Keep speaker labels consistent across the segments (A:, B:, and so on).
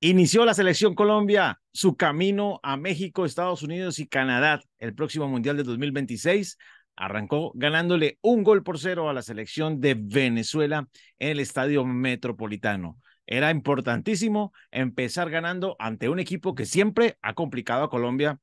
A: Inició la selección Colombia su camino a México, Estados Unidos y Canadá. El próximo Mundial de 2026 arrancó ganándole un gol por cero a la selección de Venezuela en el Estadio Metropolitano. Era importantísimo empezar ganando ante un equipo que siempre ha complicado a Colombia,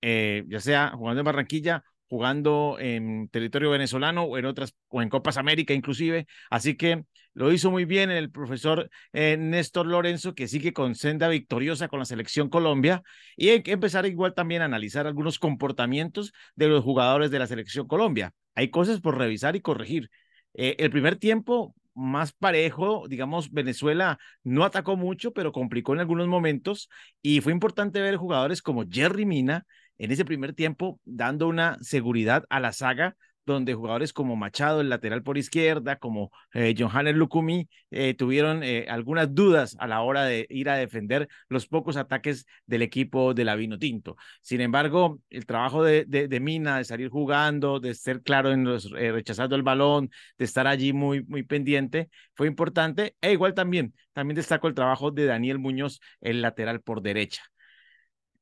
A: eh, ya sea jugando en Barranquilla, jugando en territorio venezolano o en otras o en Copas América inclusive. Así que lo hizo muy bien el profesor eh, Néstor Lorenzo, que sigue con senda victoriosa con la selección Colombia. Y hay que empezar igual también a analizar algunos comportamientos de los jugadores de la selección Colombia. Hay cosas por revisar y corregir. Eh, el primer tiempo más parejo, digamos, Venezuela no atacó mucho, pero complicó en algunos momentos y fue importante ver jugadores como Jerry Mina en ese primer tiempo dando una seguridad a la saga donde jugadores como Machado, el lateral por izquierda, como eh, Johannes Lukumi, eh, tuvieron eh, algunas dudas a la hora de ir a defender los pocos ataques del equipo de la Vino Tinto. Sin embargo, el trabajo de, de, Mina, de salir jugando, de ser claro en los eh, rechazando el balón, de estar allí muy, muy pendiente, fue importante. E igual también, también destaco el trabajo de Daniel Muñoz, el lateral por derecha.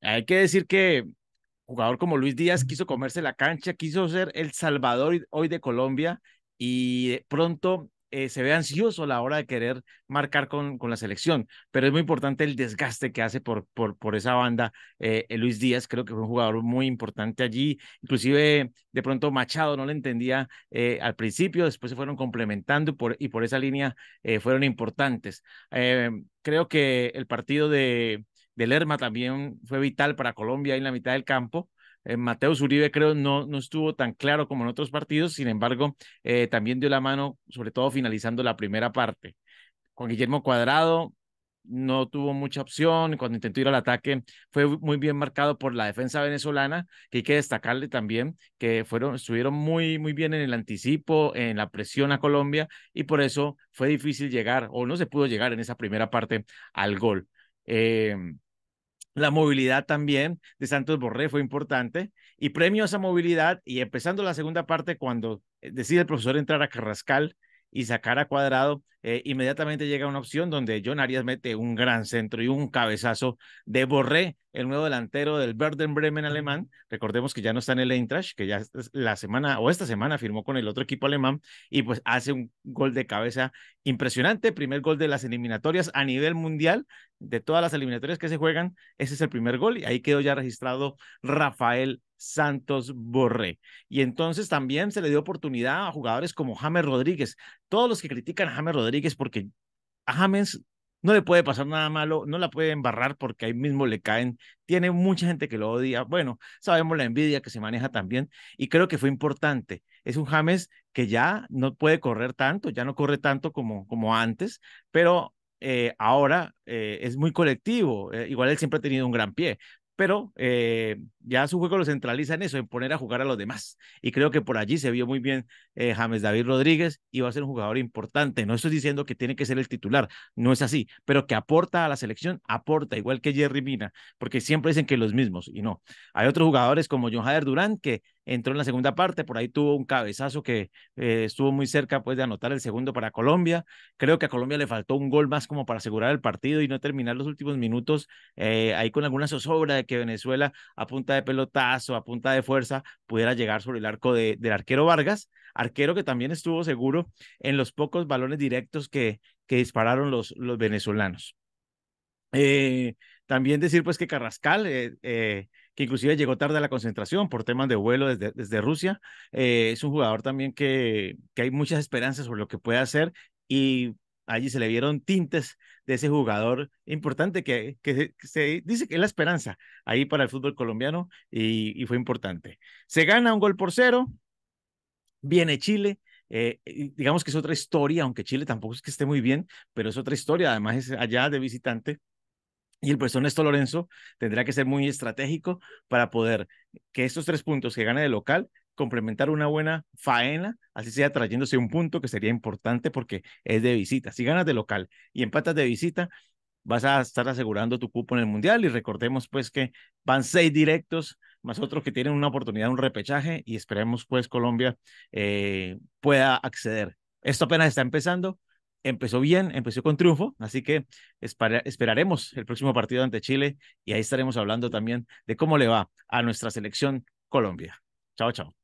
A: Hay que decir que jugador como Luis Díaz quiso comerse la cancha, quiso ser el salvador hoy de Colombia y pronto eh, se ve ansioso a la hora de querer marcar con, con la selección, pero es muy importante el desgaste que hace por, por, por esa banda eh, eh, Luis Díaz, creo que fue un jugador muy importante allí, inclusive de pronto Machado no le entendía al principio, después se fueron complementando por, y por esa línea fueron importantes. creo que el partido de, de Lerma también fue vital para Colombia en la mitad del campo. Eh, Mateo Zuribe creo no, no estuvo tan claro como en otros partidos, sin embargo, eh, también dio la mano, sobre todo finalizando la primera parte. con Guillermo Cuadrado no tuvo mucha opción, cuando intentó ir al ataque fue muy bien marcado por la defensa venezolana, que hay que destacarle también que fueron, estuvieron muy, muy bien en el anticipo, en la presión a Colombia, y por eso fue difícil llegar, o no se pudo llegar en esa primera parte al gol. Em, la movilidad también de Santos Borré fue importante y premio a esa movilidad y empezando la segunda parte cuando eh, decide el profesor entrar a Carrascal, y sacar a cuadrado, eh, inmediatamente llega una opción donde John Arias mete un gran centro y un cabezazo de Borré, el nuevo delantero del Werder Bremen alemán. Recordemos que ya no está en el Eintracht, que ya la semana o esta semana firmó con el otro equipo alemán y pues hace un gol de cabeza impresionante, primer gol de las eliminatorias a nivel mundial, de todas las eliminatorias que se juegan, ese es el primer gol y ahí quedó ya registrado Rafael Santos Borré. Y entonces también se le dio oportunidad a jugadores como James Rodríguez. Todos los que critican a James Rodríguez porque a James no le puede pasar nada malo, no la puede embarrar porque ahí mismo le caen. Tiene mucha gente que lo odia. Bueno, sabemos la envidia que se maneja también y creo que fue importante. Es un James que ya no puede correr tanto, ya no corre tanto como, como antes, pero eh, ahora eh, es muy colectivo. Eh, igual él siempre ha tenido un gran pie, pero eh, ya su juego lo centraliza en eso, en poner a jugar a los demás. Y creo que por allí se vio muy bien eh, James David Rodríguez y va a ser un jugador importante. No estoy diciendo que tiene que ser el titular, no es así, pero que aporta a la selección, aporta, igual que Jerry Mina, porque siempre dicen que los mismos y no. Hay otros jugadores como John Jader Durán que entró en la segunda parte, por ahí tuvo un cabezazo que eh, estuvo muy cerca pues de anotar el segundo para Colombia. Creo que a Colombia le faltó un gol más como para asegurar el partido y no terminar los últimos minutos eh, ahí con alguna zozobra de que Venezuela a punta de pelotazo, a punta de fuerza, pudiera llegar sobre el arco del arquero Vargas, arquero que también estuvo seguro en los pocos balones directos que, que dispararon los, los venezolanos. Eh, también decir pues que Carrascal que inclusive llegó tarde a la concentración por temas de vuelo desde, Rusia. Eh, es un jugador también que, que hay muchas esperanzas sobre lo que puede hacer y allí se le vieron tintes de ese jugador importante que, que, se, dice que es la esperanza ahí para el fútbol colombiano y, fue importante. Se gana un gol por cero, viene Chile. Eh, digamos que es otra historia, aunque Chile tampoco es que esté muy bien, pero es otra historia. Además, es allá de visitante y el profesor Néstor Lorenzo tendrá que ser muy estratégico para poder que estos tres puntos que gane de local complementar una buena faena, así sea trayéndose un punto que sería importante porque es de visita. Si ganas de local y empatas de visita, vas a estar asegurando tu cupo en el Mundial y recordemos pues que van seis directos más otros que tienen una oportunidad, un repechaje y esperemos pues Colombia eh, pueda acceder. Esto apenas está empezando, empezó bien, empezó con triunfo, así que esperaremos el próximo partido ante Chile y ahí estaremos hablando también de cómo le va a nuestra selección Colombia. Chao, chao.